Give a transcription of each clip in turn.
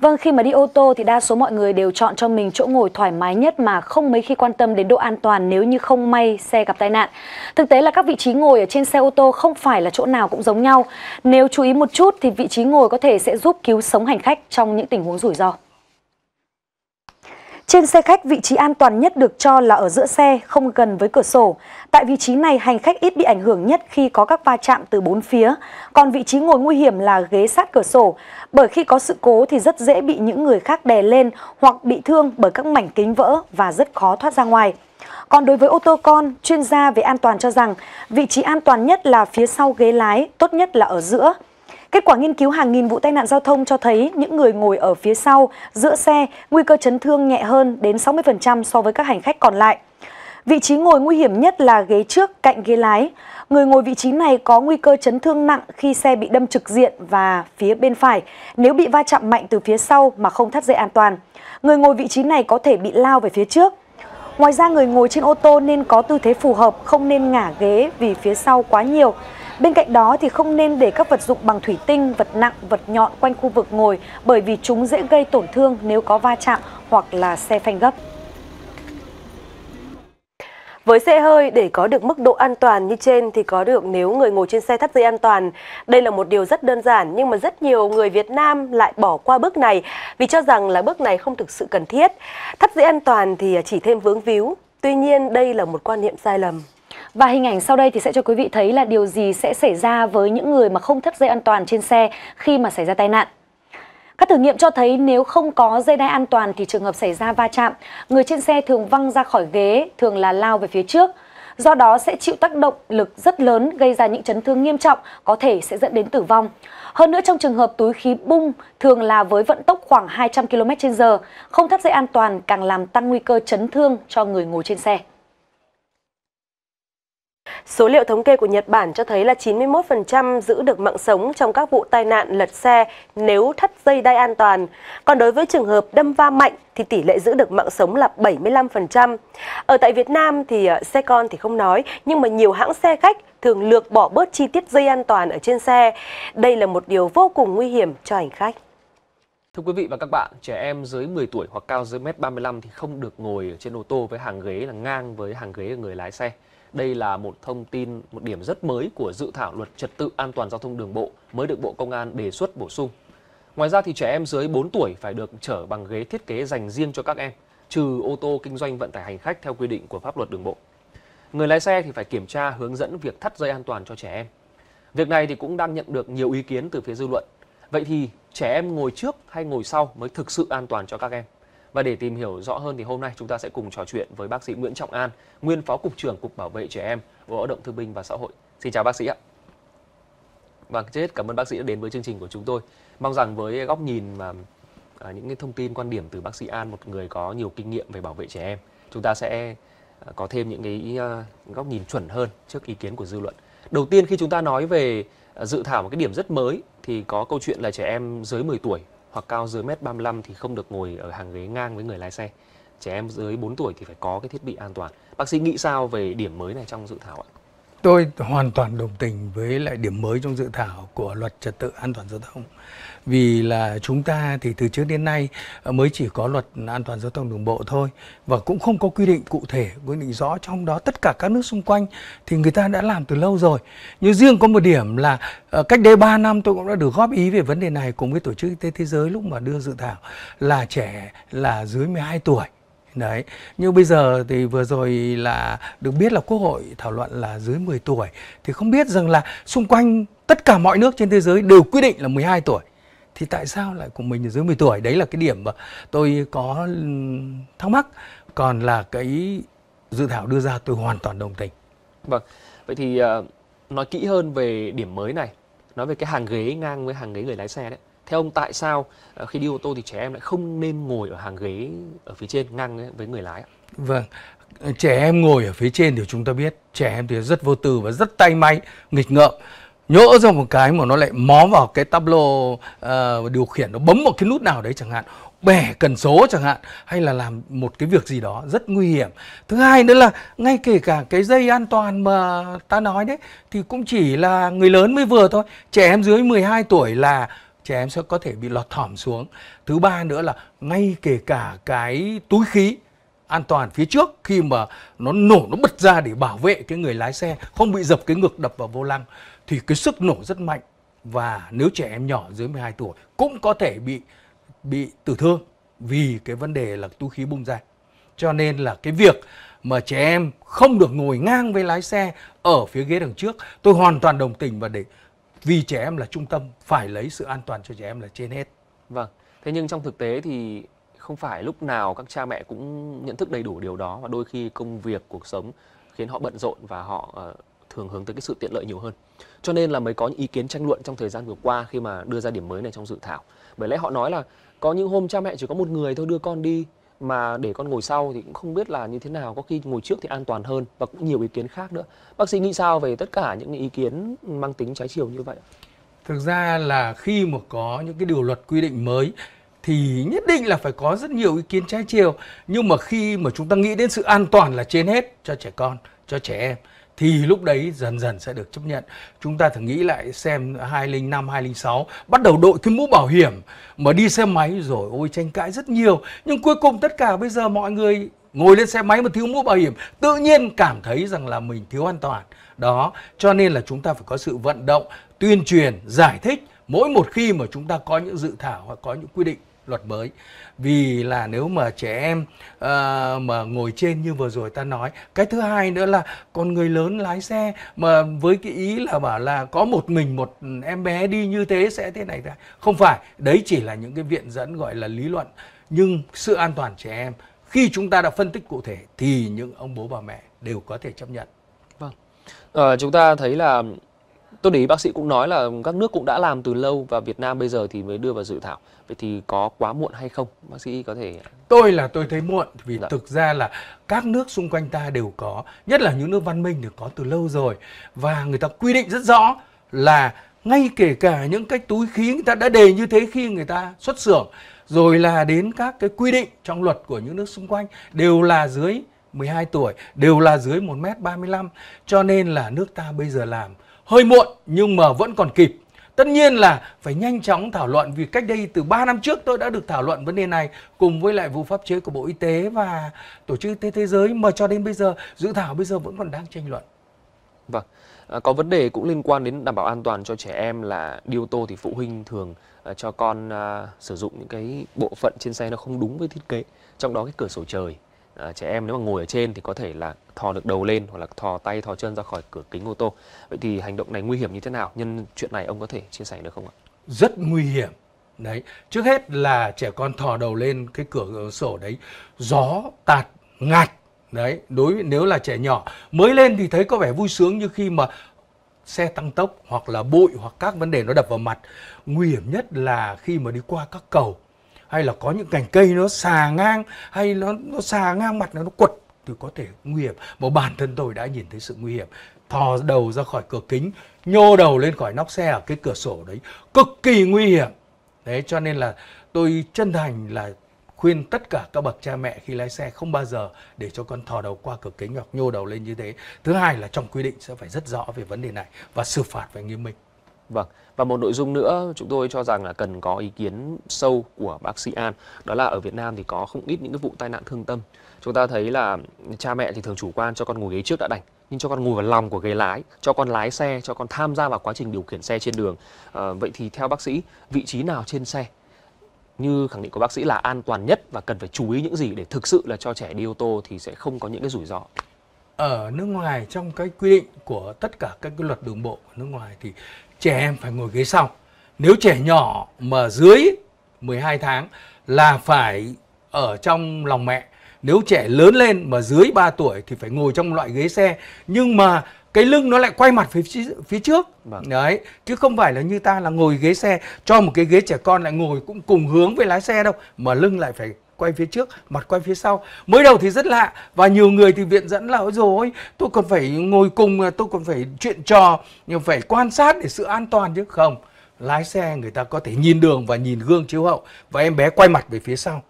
Vâng, khi mà đi ô tô thì đa số mọi người đều chọn cho mình chỗ ngồi thoải mái nhất mà không mấy khi quan tâm đến độ an toàn nếu như không may xe gặp tai nạn. Thực tế là các vị trí ngồi ở trên xe ô tô không phải là chỗ nào cũng giống nhau. Nếu chú ý một chút thì vị trí ngồi có thể sẽ giúp cứu sống hành khách trong những tình huống rủi ro. Trên xe khách, vị trí an toàn nhất được cho là ở giữa xe, không gần với cửa sổ. Tại vị trí này, hành khách ít bị ảnh hưởng nhất khi có các va chạm từ bốn phía. Còn vị trí ngồi nguy hiểm là ghế sát cửa sổ. Bởi khi có sự cố thì rất dễ bị những người khác đè lên hoặc bị thương bởi các mảnh kính vỡ và rất khó thoát ra ngoài. Còn đối với ô tô con, chuyên gia về an toàn cho rằng vị trí an toàn nhất là phía sau ghế lái, tốt nhất là ở giữa. Kết quả nghiên cứu hàng nghìn vụ tai nạn giao thông cho thấy những người ngồi ở phía sau, giữa xe, nguy cơ chấn thương nhẹ hơn đến 60% so với các hành khách còn lại. Vị trí ngồi nguy hiểm nhất là ghế trước cạnh ghế lái. Người ngồi vị trí này có nguy cơ chấn thương nặng khi xe bị đâm trực diện và phía bên phải nếu bị va chạm mạnh từ phía sau mà không thắt dây an toàn. Người ngồi vị trí này có thể bị lao về phía trước. Ngoài ra người ngồi trên ô tô nên có tư thế phù hợp, không nên ngả ghế vì phía sau quá nhiều. Bên cạnh đó thì không nên để các vật dụng bằng thủy tinh, vật nặng, vật nhọn quanh khu vực ngồi bởi vì chúng dễ gây tổn thương nếu có va chạm hoặc là xe phanh gấp. Với xe hơi, để có được mức độ an toàn như trên thì có được nếu người ngồi trên xe thắt dây an toàn. Đây là một điều rất đơn giản nhưng mà rất nhiều người Việt Nam lại bỏ qua bước này vì cho rằng là bước này không thực sự cần thiết. Thắt dây an toàn thì chỉ thêm vướng víu. Tuy nhiên đây là một quan niệm sai lầm. Và hình ảnh sau đây thì sẽ cho quý vị thấy là điều gì sẽ xảy ra với những người mà không thắt dây an toàn trên xe khi mà xảy ra tai nạn. Các thử nghiệm cho thấy nếu không có dây đai an toàn thì trường hợp xảy ra va chạm, người trên xe thường văng ra khỏi ghế, thường là lao về phía trước. Do đó sẽ chịu tác động lực rất lớn gây ra những chấn thương nghiêm trọng, có thể sẽ dẫn đến tử vong. Hơn nữa trong trường hợp túi khí bung thường là với vận tốc khoảng 200 km/h, không thắt dây an toàn càng làm tăng nguy cơ chấn thương cho người ngồi trên xe. Số liệu thống kê của Nhật Bản cho thấy là 91% giữ được mạng sống trong các vụ tai nạn lật xe nếu thắt dây đai an toàn. Còn đối với trường hợp đâm va mạnh thì tỷ lệ giữ được mạng sống là 75%. Ở tại Việt Nam thì ờ, xe con thì không nói, nhưng mà nhiều hãng xe khách thường lược bỏ bớt chi tiết dây an toàn ở trên xe. Đây là một điều vô cùng nguy hiểm cho hành khách. Thưa quý vị và các bạn, trẻ em dưới 10 tuổi hoặc cao dưới 1m35 thì không được ngồi trên ô tô với hàng ghế là ngang với hàng ghế người lái xe. Đây là một thông tin, một điểm rất mới của dự thảo luật trật tự an toàn giao thông đường bộ mới được Bộ Công an đề xuất bổ sung. Ngoài ra thì trẻ em dưới 4 tuổi phải được chở bằng ghế thiết kế dành riêng cho các em, trừ ô tô kinh doanh vận tải hành khách theo quy định của pháp luật đường bộ. Người lái xe thì phải kiểm tra hướng dẫn việc thắt dây an toàn cho trẻ em. Việc này thì cũng đang nhận được nhiều ý kiến từ phía dư luận. Vậy thì trẻ em ngồi trước hay ngồi sau mới thực sự an toàn cho các em? Và để tìm hiểu rõ hơn thì hôm nay chúng ta sẽ cùng trò chuyện với bác sĩ Nguyễn Trọng An, nguyên phó cục trưởng Cục Bảo vệ trẻ em, Bộ Lao động Thương binh và Xã hội. Xin chào bác sĩ ạ. Vâng, trước cảm ơn bác sĩ đã đến với chương trình của chúng tôi. Mong rằng với góc nhìn và à, những thông tin quan điểm từ bác sĩ An, một người có nhiều kinh nghiệm về bảo vệ trẻ em, chúng ta sẽ à, có thêm những cái à, góc nhìn chuẩn hơn trước ý kiến của dư luận. Đầu tiên khi chúng ta nói về dự thảo một cái điểm rất mới thì có câu chuyện là trẻ em dưới 10 tuổi hoặc cao dưới mét 35 thì không được ngồi ở hàng ghế ngang với người lái xe. Trẻ em dưới 4 tuổi thì phải có cái thiết bị an toàn. Bác sĩ nghĩ sao về điểm mới này trong dự thảo ạ? Tôi hoàn toàn đồng tình với lại điểm mới trong dự thảo của luật trật tự an toàn giao thông. Vì là chúng ta thì từ trước đến nay ờ, mới chỉ có luật an toàn giao thông đường bộ thôi và cũng không có quy định cụ thể, quy định rõ trong đó tất cả các nước xung quanh thì người ta đã làm từ lâu rồi. Nhưng riêng có một điểm là ờ, cách đây 3 năm tôi cũng đã được góp ý về vấn đề này cùng với Tổ chức Y tế Thế giới lúc mà đưa dự thảo là trẻ là dưới 12 tuổi Đấy, nhưng bây giờ thì vừa rồi là được biết là Quốc hội thảo luận là dưới 10 tuổi thì không biết rằng là xung quanh tất cả mọi nước trên thế giới đều quy định là 12 tuổi. Thì tại sao lại của mình dưới 10 tuổi? Đấy là cái điểm mà tôi có thắc mắc. Còn là cái dự thảo đưa ra tôi hoàn toàn đồng tình. Vâng. Vậy thì ờ, nói kỹ hơn về điểm mới này, nói về cái hàng ghế ngang với hàng ghế người lái xe đấy theo ông tại sao ờ, khi đi ô tô thì trẻ em lại không nên ngồi ở hàng ghế ở phía trên ngang với người lái ạ? Vâng, ờ, trẻ em ngồi ở phía trên thì chúng ta biết trẻ em thì rất vô tư và rất tay may nghịch ngợm nhỡ ra một cái mà nó lại mó vào cái tablo uh, điều khiển nó bấm một cái nút nào đấy chẳng hạn bẻ cần số chẳng hạn hay là làm một cái việc gì đó rất nguy hiểm thứ hai nữa là ngay kể cả cái dây an toàn mà ta nói đấy thì cũng chỉ là người lớn mới vừa thôi trẻ em dưới 12 tuổi là trẻ em sẽ có thể bị lọt thỏm xuống thứ ba nữa là ngay kể cả cái túi khí an toàn phía trước khi mà nó nổ nó bật ra để bảo vệ cái người lái xe không bị dập cái ngực đập vào vô lăng thì cái sức nổ rất mạnh và nếu trẻ em nhỏ dưới 12 tuổi cũng có thể bị bị tử thương vì cái vấn đề là túi khí bung ra. Cho nên là cái việc mà trẻ em không được ngồi ngang với lái xe ở phía ghế đằng trước, tôi hoàn toàn đồng tình và để vì trẻ em là trung tâm phải lấy sự an toàn cho trẻ em là trên hết vâng thế nhưng trong thực tế thì không phải lúc nào các cha mẹ cũng nhận thức đầy đủ điều đó và đôi khi công việc cuộc sống khiến họ bận rộn và họ ờ, thường hướng tới cái sự tiện lợi nhiều hơn. Cho nên là mới có những ý kiến tranh luận trong thời gian vừa qua khi mà đưa ra điểm mới này trong dự thảo. Bởi lẽ họ nói là có những hôm cha mẹ chỉ có một người thôi đưa con đi mà để con ngồi sau thì cũng không biết là như thế nào có khi ngồi trước thì an toàn hơn và cũng nhiều ý kiến khác nữa bác sĩ nghĩ sao về tất cả những ý kiến mang tính trái chiều như vậy thực ra là khi mà có những cái điều luật quy định mới thì nhất định là phải có rất nhiều ý kiến trái chiều nhưng mà khi mà chúng ta nghĩ đến sự an toàn là trên hết cho trẻ con cho trẻ em thì lúc đấy dần dần sẽ được chấp nhận. Chúng ta thử nghĩ lại xem 205, 206 bắt đầu đội cái mũ bảo hiểm mà đi xe máy rồi ôi tranh cãi rất nhiều. Nhưng cuối cùng tất cả bây giờ mọi người ngồi lên xe máy mà thiếu mũ bảo hiểm tự nhiên cảm thấy rằng là mình thiếu an toàn. Đó, cho nên là chúng ta phải có sự vận động, tuyên truyền, giải thích mỗi một khi mà chúng ta có những dự thảo hoặc có những quy định luật mới vì là nếu mà trẻ em uh, mà ngồi trên như vừa rồi ta nói cái thứ hai nữa là còn người lớn lái xe mà với cái ý là bảo là có một mình một em bé đi như thế sẽ thế này thế không phải đấy chỉ là những cái viện dẫn gọi là lý luận nhưng sự an toàn trẻ em khi chúng ta đã phân tích cụ thể thì những ông bố bà mẹ đều có thể chấp nhận vâng à, chúng ta thấy là tôi để ý bác sĩ cũng nói là các nước cũng đã làm từ lâu và Việt Nam bây giờ thì mới đưa vào dự thảo vậy thì có quá muộn hay không bác sĩ có thể tôi là tôi thấy muộn vì dạ. thực ra là các nước xung quanh ta đều có nhất là những nước văn minh đều có từ lâu rồi và người ta quy định rất rõ là ngay kể cả những cái túi khí người ta đã đề như thế khi người ta xuất xưởng rồi là đến các cái quy định trong luật của những nước xung quanh đều là dưới 12 tuổi đều là dưới 1m35 cho nên là nước ta bây giờ làm hơi muộn nhưng mà vẫn còn kịp. Tất nhiên là phải nhanh chóng thảo luận vì cách đây từ 3 năm trước tôi đã được thảo luận vấn đề này cùng với lại vụ pháp chế của Bộ Y tế và Tổ chức Y Thế giới mà cho đến bây giờ dự thảo bây giờ vẫn còn đang tranh luận. Vâng, à, có vấn đề cũng liên quan đến đảm bảo an toàn cho trẻ em là đi ô tô thì phụ huynh thường à, cho con à, sử dụng những cái bộ phận trên xe nó không đúng với thiết kế, trong đó cái cửa sổ trời Ờ, trẻ em nếu mà ngồi ở trên thì có thể là thò được đầu lên hoặc là thò tay thò chân ra khỏi cửa kính ô tô vậy thì hành động này nguy hiểm như thế nào nhân chuyện này ông có thể chia sẻ được không ạ rất nguy hiểm đấy trước hết là trẻ con thò đầu lên cái cửa ờ, sổ đấy gió tạt ngạt đấy đối với nếu là trẻ nhỏ mới lên thì thấy có vẻ vui sướng như khi mà xe tăng tốc hoặc là bụi hoặc các vấn đề nó đập vào mặt nguy hiểm nhất là khi mà đi qua các cầu hay là có những cành cây nó xà ngang hay nó nó xà ngang mặt nó nó quật thì có thể nguy hiểm mà bản thân tôi đã nhìn thấy sự nguy hiểm thò đầu ra khỏi cửa kính nhô đầu lên khỏi nóc xe ở cái cửa sổ đấy cực kỳ nguy hiểm đấy cho nên là tôi chân thành là khuyên tất cả các bậc cha mẹ khi lái xe không bao giờ để cho con thò đầu qua cửa kính hoặc nhô đầu lên như thế. Thứ hai là trong quy định sẽ phải rất rõ về vấn đề này và xử phạt phải nghiêm minh. Vâng, và một nội dung nữa chúng tôi cho rằng là cần có ý kiến sâu của bác sĩ An, đó là ở Việt Nam thì có không ít những cái vụ tai nạn thương tâm. Chúng ta thấy là cha mẹ thì thường chủ quan cho con ngồi ghế trước đã đành, nhưng cho con ngồi vào lòng của ghế lái, cho con lái xe, cho con tham gia vào quá trình điều khiển xe trên đường. À, vậy thì theo bác sĩ, vị trí nào trên xe như khẳng định của bác sĩ là an toàn nhất và cần phải chú ý những gì để thực sự là cho trẻ đi ô tô thì sẽ không có những cái rủi ro? ở nước ngoài trong cái quy định của tất cả các cái luật đường bộ ở nước ngoài thì trẻ em phải ngồi ghế sau. Nếu trẻ nhỏ mà dưới 12 tháng là phải ở trong lòng mẹ. Nếu trẻ lớn lên mà dưới 3 tuổi thì phải ngồi trong loại ghế xe. Nhưng mà cái lưng nó lại quay mặt phía phía trước vâng. đấy chứ không phải là như ta là ngồi ghế xe cho một cái ghế trẻ con lại ngồi cũng cùng hướng với lái xe đâu mà lưng lại phải quay phía trước mặt quay phía sau mới đầu thì rất lạ và nhiều người thì viện dẫn là ôi rồi tôi còn phải ngồi cùng tôi còn phải chuyện trò nhưng phải quan sát để sự an toàn chứ không lái xe người ta có thể nhìn đường và nhìn gương chiếu hậu và em bé quay mặt về phía sau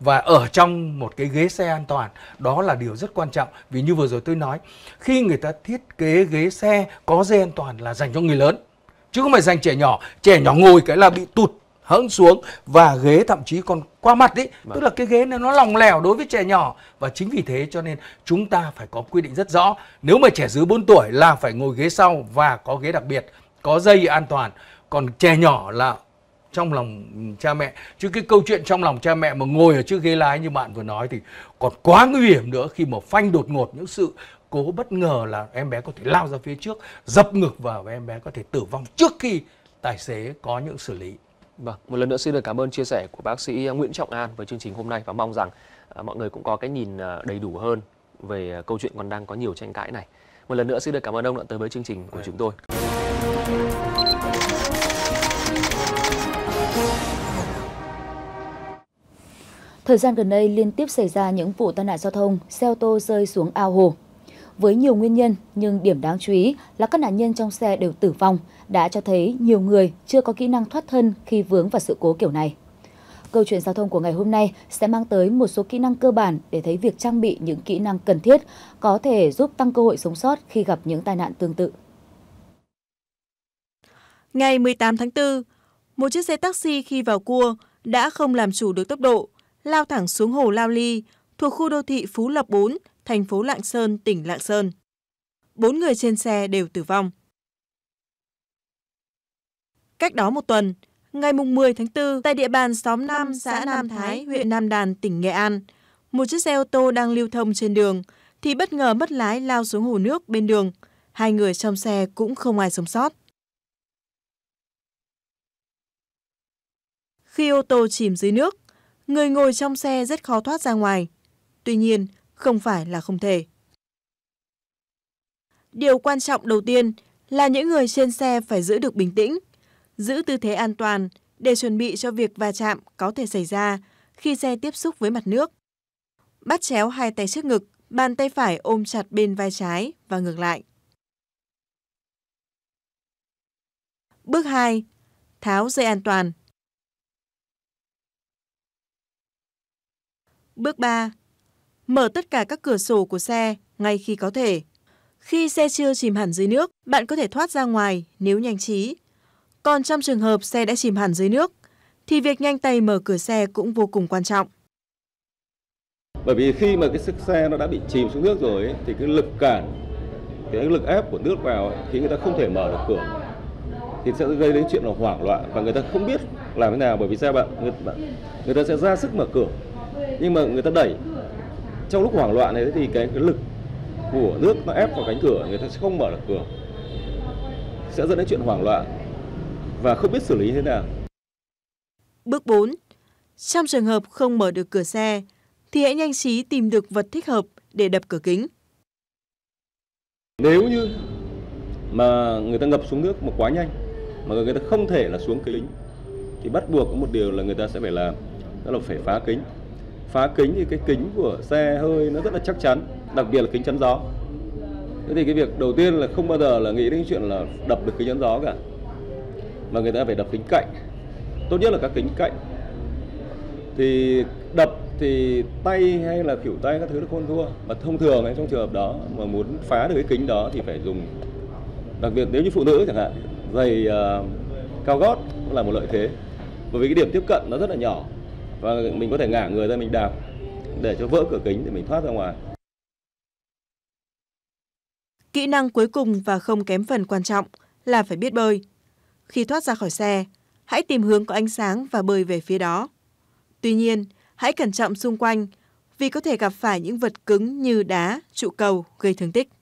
và ở trong một cái ghế xe an toàn đó là điều rất quan trọng vì như vừa rồi tôi nói khi người ta thiết kế ghế xe có dây an toàn là dành cho người lớn chứ không phải dành trẻ nhỏ trẻ nhỏ ngồi cái là bị tụt hớn xuống và ghế thậm chí còn qua mặt đấy vâng. tức là cái ghế này nó lòng lẻo đối với trẻ nhỏ và chính vì thế cho nên chúng ta phải có quy định rất rõ nếu mà trẻ dưới 4 tuổi là phải ngồi ghế sau và có ghế đặc biệt có dây an toàn còn trẻ nhỏ là trong lòng cha mẹ chứ cái câu chuyện trong lòng cha mẹ mà ngồi ở chiếc ghế lái như bạn vừa nói thì còn quá nguy hiểm nữa khi mà phanh đột ngột những sự cố bất ngờ là em bé có thể lao ra phía trước dập ngực vào và em bé có thể tử vong trước khi tài xế có những xử lý Vâng, một lần nữa xin được cảm ơn chia sẻ của bác sĩ à, Nguyễn Trọng An với chương trình hôm nay và mong rằng à, mọi người cũng có cái nhìn à, đầy đủ hơn về câu chuyện còn đang có nhiều tranh cãi này. Một lần nữa xin được cảm ơn ông đã tới với chương trình của vâng. chúng tôi. Thời gian gần đây liên tiếp xảy ra những vụ tai nạn giao thông, xe ô tô rơi xuống ao hồ, với nhiều nguyên nhân nhưng điểm đáng chú ý là các nạn nhân trong xe đều tử vong, đã cho thấy nhiều người chưa có kỹ năng thoát thân khi vướng vào sự cố kiểu này. Câu chuyện giao thông của ngày hôm nay sẽ mang tới một số kỹ năng cơ bản để thấy việc trang bị những kỹ năng cần thiết có thể giúp tăng cơ hội sống sót khi gặp những tai nạn tương tự. Ngày 18 tháng 4, một chiếc xe taxi khi vào cua đã không làm chủ được tốc độ, lao thẳng xuống hồ Lao Ly thuộc khu đô thị Phú Lập 4, thành phố Lạng Sơn, tỉnh Lạng Sơn. Bốn người trên xe đều tử vong. Cách đó một tuần, ngày 10 tháng 4, tại địa bàn xóm Nam, xã Nam Thái, huyện Nam Đàn, tỉnh Nghệ An, một chiếc xe ô tô đang lưu thông trên đường thì bất ngờ mất lái lao xuống hồ nước bên đường. Hai người trong xe cũng không ai sống sót. Khi ô tô chìm dưới nước, người ngồi trong xe rất khó thoát ra ngoài. Tuy nhiên, không phải là không thể. Điều quan trọng đầu tiên là những người trên xe phải giữ được bình tĩnh, giữ tư thế an toàn để chuẩn bị cho việc va chạm có thể xảy ra khi xe tiếp xúc với mặt nước. Bắt chéo hai tay trước ngực, bàn tay phải ôm chặt bên vai trái và ngược lại. Bước 2. Tháo dây an toàn. Bước 3 mở tất cả các cửa sổ của xe ngay khi có thể. Khi xe chưa chìm hẳn dưới nước, bạn có thể thoát ra ngoài nếu nhanh trí. Còn trong trường hợp xe đã chìm hẳn dưới nước, thì việc nhanh tay mở cửa xe cũng vô cùng quan trọng. Bởi vì khi mà cái sức xe nó đã bị chìm xuống nước rồi thì cái lực cản, cái lực ép của nước vào ấy, thì người ta không thể mở được cửa thì sẽ gây đến chuyện là hoảng loạn và người ta không biết làm thế nào bởi vì sao bạn người, bạn, người ta sẽ ra sức mở cửa nhưng mà người ta đẩy trong lúc hoảng loạn đấy thì cái, cái lực của nước nó ép vào cánh cửa người ta sẽ không mở được cửa sẽ dẫn đến chuyện hoảng loạn và không biết xử lý thế nào. Bước 4. Trong trường hợp không mở được cửa xe thì hãy nhanh trí tìm được vật thích hợp để đập cửa kính. Nếu như mà người ta ngập xuống nước mà quá nhanh mà người ta không thể là xuống kính thì bắt buộc có một điều là người ta sẽ phải làm đó là phải phá kính phá kính thì cái kính của xe hơi nó rất là chắc chắn đặc biệt là kính chắn gió thế thì cái việc đầu tiên là không bao giờ là nghĩ đến chuyện là đập được kính chắn gió cả mà người ta phải đập kính cạnh tốt nhất là các kính cạnh thì đập thì tay hay là kiểu tay các thứ nó không thua và thông thường ấy, trong trường hợp đó mà muốn phá được cái kính đó thì phải dùng đặc biệt nếu như phụ nữ chẳng hạn giày uh, cao gót cũng là một lợi thế bởi vì cái điểm tiếp cận nó rất là nhỏ và mình có thể ngả người ra mình đạp để cho vỡ cửa kính để mình thoát ra ngoài. Kỹ năng cuối cùng và không kém phần quan trọng là phải biết bơi. Khi thoát ra khỏi xe, hãy tìm hướng có ánh sáng và bơi về phía đó. Tuy nhiên, hãy cẩn trọng xung quanh vì có thể gặp phải những vật cứng như đá, trụ cầu gây thương tích.